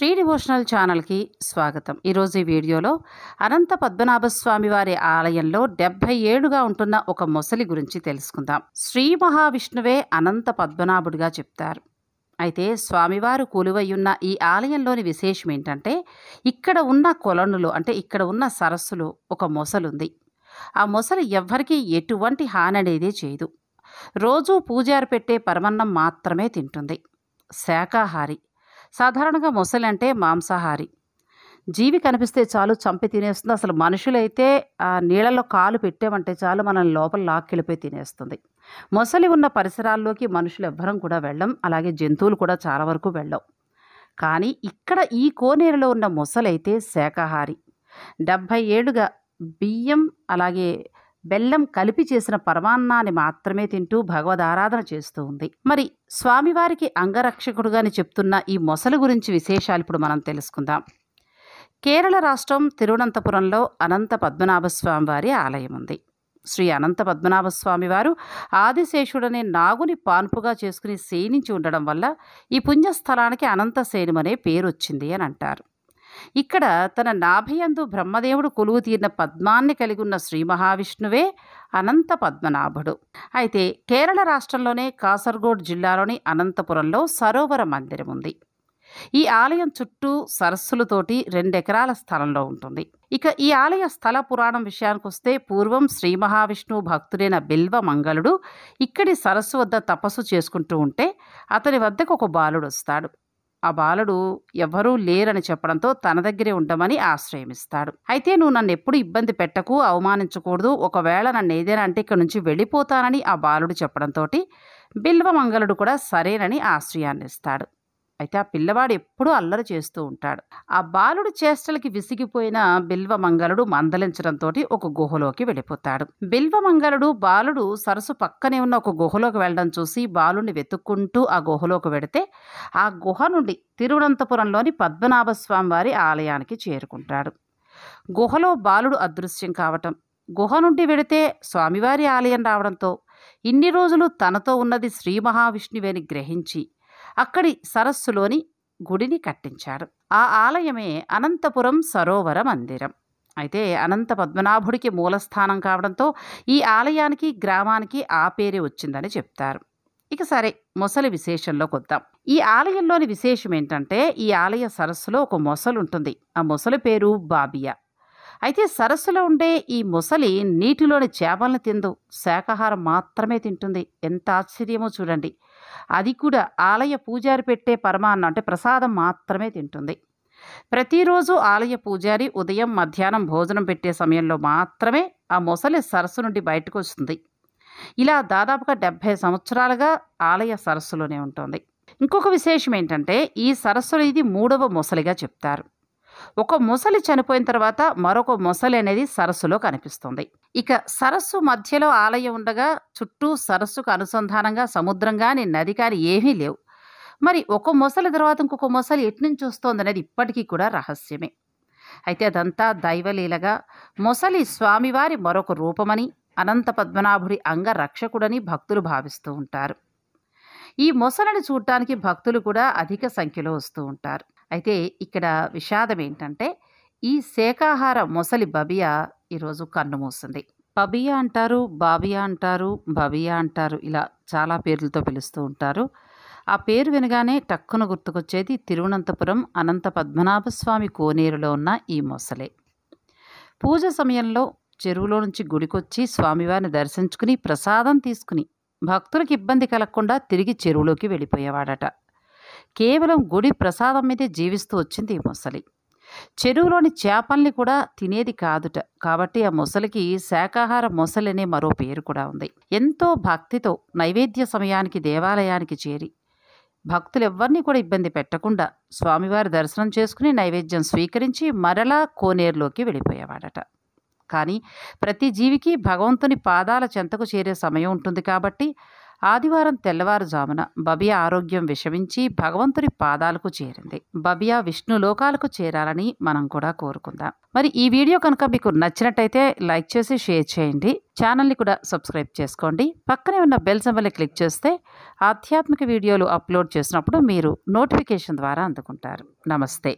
Shri devotional ఛానల్కి స్వాగతం ఈరోజు ఈ వీడియోలో అనంత పద్మనాభస్వామి వారి ఆలయంలో డెబ్బై ఏడుగా ఉంటున్న ఒక మొసలి గురించి తెలుసుకుందాం శ్రీ మహావిష్ణువే అనంత పద్మనాభుడిగా చెప్తారు అయితే స్వామివారు కూలువయ్యున్న ఈ ఆలయంలోని విశేషం ఏంటంటే ఇక్కడ ఉన్న కొలనులు అంటే ఇక్కడ ఉన్న సరస్సులు ఒక మొసలుంది ఆ మొసలు ఎవ్వరికీ ఎటువంటి హాని అనేది చేయదు రోజూ పూజారు పెట్టే పరమన్నం మాత్రమే తింటుంది శాకాహారి సాధారణంగా మొసలి అంటే మాంసాహారి జీవి కనిపిస్తే చాలు చంపి తినేస్తుంది అసలు మనుషులైతే ఆ నీళ్ళలో కాలు పెట్టామంటే చాలు మనల్ని లోపల లాక్కెళ్ళిపోయి తినేస్తుంది మొసలి ఉన్న పరిసరాల్లోకి మనుషులు ఎవ్వరం కూడా వెళ్ళం అలాగే జంతువులు కూడా చాలా వరకు వెళ్ళవు కానీ ఇక్కడ ఈ కోనేరులో ఉన్న మొసలైతే శాకాహారి డెబ్భై ఏడుగా బియ్యం అలాగే బెల్లం కలిపి చేసిన పరమాన్నాన్ని మాత్రమే తింటూ భగవదారాధన చేస్తూ ఉంది మరి స్వామివారికి అంగరక్షకుడుగాని చెప్తున్న ఈ మొసలు గురించి విశేషాలు ఇప్పుడు మనం తెలుసుకుందాం కేరళ రాష్ట్రం తిరువనంతపురంలో అనంత పద్మనాభస్వామి వారి ఆలయం ఉంది శ్రీ అనంత పద్మనాభస్వామి వారు ఆదిశేషుడనే నాగుని పాన్పుగా చేసుకుని సేనించి ఉండడం వల్ల ఈ పుణ్యస్థలానికి అనంత సేనుమనే పేరు వచ్చింది అని అంటారు ఇక్కడ తన నాభయందు బ్రహ్మదేవుడు కొలువు తీరిన పద్మాన్ని కలిగి ఉన్న శ్రీ మహావిష్ణువే అనంత పద్మనాభుడు అయితే కేరళ రాష్ట్రంలోనే కాసర్గోడ్ జిల్లాలోని అనంతపురంలో సరోవర మందిరం ఉంది ఈ ఆలయం చుట్టూ సరస్సులతోటి రెండెకరాల స్థలంలో ఉంటుంది ఇక ఈ ఆలయ స్థల పురాణం విషయానికి వస్తే పూర్వం శ్రీ మహావిష్ణువు భక్తుడైన బిల్వ మంగళుడు ఇక్కడి సరస్సు వద్ద తపస్సు చేసుకుంటూ ఉంటే అతని వద్దకు ఒక బాలుడు వస్తాడు ఆ బాలుడు ఎవ్వరూ లేరని చెప్పడంతో తన దగ్గరే ఉండమని ఆశ్రయమిస్తాడు అయితే నువ్వు నన్ను ఎప్పుడు ఇబ్బంది పెట్టకు అవమానించకూడదు ఒకవేళ నన్ను ఏదైనా అంటే ఇక్కడి నుంచి వెళ్ళిపోతానని ఆ బాలుడు చెప్పడంతో బిల్వమంగళుడు కూడా సరేనని ఆశ్రయాన్నిస్తాడు అయితే ఆ పిల్లవాడు ఎప్పుడూ అల్లరి చేస్తూ ఉంటాడు ఆ బాలుడు చేష్టలకి విసిగిపోయిన బిల్వ మంగళుడు మందలించడంతో ఒక గుహలోకి వెళ్ళిపోతాడు బిల్వ మంగళుడు బాలుడు సరస్సు పక్కనే ఉన్న ఒక గుహలోకి వెళ్ళడం చూసి బాలుని వెతుక్కుంటూ ఆ గుహలోకి వెడితే ఆ గుహ నుండి తిరువనంతపురంలోని పద్మనాభస్వామి వారి ఆలయానికి చేరుకుంటాడు గుహలో బాలుడు అదృశ్యం కావటం గుహ నుండి వెడితే స్వామివారి ఆలయం రావడంతో ఇన్ని రోజులు తనతో ఉన్నది శ్రీ మహావిష్ణువేని గ్రహించి అక్కడి సరస్సులోని గుడిని కట్టించాడు ఆ ఆలయమే అనంతపురం సరోవర మందిరం అయితే అనంత పద్మనాభుడికి మూలస్థానం కావడంతో ఈ ఆలయానికి గ్రామానికి ఆ పేరే వచ్చిందని చెప్తారు ఇక సరే మొసలి విశేషంలోకి వద్దాం ఈ ఆలయంలోని విశేషం ఏంటంటే ఈ ఆలయ సరస్సులో ఒక మొసలు ఉంటుంది ఆ మొసలి పేరు బాబియా అయితే సరస్సులో ఉండే ఈ మొసలి నీటిలోని చేపలను తిందు శాకాహారం మాత్రమే తింటుంది ఎంత ఆశ్చర్యమో చూడండి అది కూడా ఆలయ పూజారి పెట్టే పరమాన్నం అంటే ప్రసాదం మాత్రమే తింటుంది ప్రతిరోజు ఆలయ పూజారి ఉదయం మధ్యాహ్నం భోజనం పెట్టే సమయంలో మాత్రమే ఆ మొసలి సరస్సు నుండి బయటకు వస్తుంది ఇలా దాదాపుగా డెబ్భై సంవత్సరాలుగా ఆలయ సరస్సులోనే ఉంటుంది ఇంకొక విశేషం ఏంటంటే ఈ సరస్సులు ఇది మూడవ మొసలిగా చెప్తారు ఒక మొసలి చనిపోయిన తర్వాత మరొక మొసలి అనేది సరస్సులో కనిపిస్తుంది ఇక సరస్సు మధ్యలో ఆలయం ఉండగా చుట్టూ సరస్సుకు అనుసంధానంగా సముద్రం కానీ నది కానీ ఏమీ లేవు మరి ఒక మొసలి తర్వాత ఇంకొక మొసలి ఎట్నుంచి వస్తోందనేది ఇప్పటికీ కూడా రహస్యమే అయితే అదంతా దైవలీలగా మొసలి స్వామివారి మరొక రూపమని అనంత పద్మనాభుడి అంగరక్షకుడని భక్తులు భావిస్తూ ఉంటారు ఈ మొసలను చూడటానికి భక్తులు కూడా అధిక సంఖ్యలో వస్తూ ఉంటారు అయితే ఇక్కడ విషాదం ఏంటంటే ఈ శాఖాహార మొసలి బబియా ఈరోజు కన్ను మూసింది పబియా అంటారు బాబియా అంటారు భబియా అంటారు ఇలా చాలా పేర్లతో పిలుస్తూ ఉంటారు ఆ పేరు వినగానే టక్కున గుర్తుకొచ్చేది తిరువనంతపురం అనంత పద్మనాభస్వామి కోనేరులో ఉన్న ఈ మొసలే పూజ సమయంలో చెరువులో నుంచి గుడికొచ్చి స్వామివారిని దర్శించుకుని ప్రసాదం తీసుకుని భక్తులకు ఇబ్బంది కలగకుండా తిరిగి చెరువులోకి వెళ్ళిపోయేవాడట కేవలం గుడి ప్రసాదం మీదే జీవిస్తూ వచ్చింది ఈ మొసలి చెరువులోని చేపల్ని కూడా తినేది కాదుట కాబట్టి ఆ మొసలికి శాకాహార అనే మరో పేరు కూడా ఉంది ఎంతో భక్తితో నైవేద్య సమయానికి దేవాలయానికి చేరి భక్తులు ఎవరిని కూడా ఇబ్బంది పెట్టకుండా స్వామివారి దర్శనం చేసుకుని నైవేద్యం స్వీకరించి మరలా కోనేరులోకి వెళ్ళిపోయేవాడట కానీ ప్రతి జీవికి భగవంతుని పాదాల చెంతకు చేరే సమయం ఉంటుంది కాబట్టి ఆదివారం తెల్లవారుజామున బబియా ఆరోగ్యం విషమించి భగవంతుడి పాదాలకు చేరింది బబియా విష్ణు లోకాలకు చేరాలని మనం కూడా కోరుకుందాం మరి ఈ వీడియో కనుక మీకు నచ్చినట్టయితే లైక్ చేసి షేర్ చేయండి ఛానల్ని కూడా సబ్స్క్రైబ్ చేసుకోండి పక్కనే ఉన్న బెల్ సింబల్ని క్లిక్ చేస్తే ఆధ్యాత్మిక వీడియోలు అప్లోడ్ చేసినప్పుడు మీరు నోటిఫికేషన్ ద్వారా అందుకుంటారు నమస్తే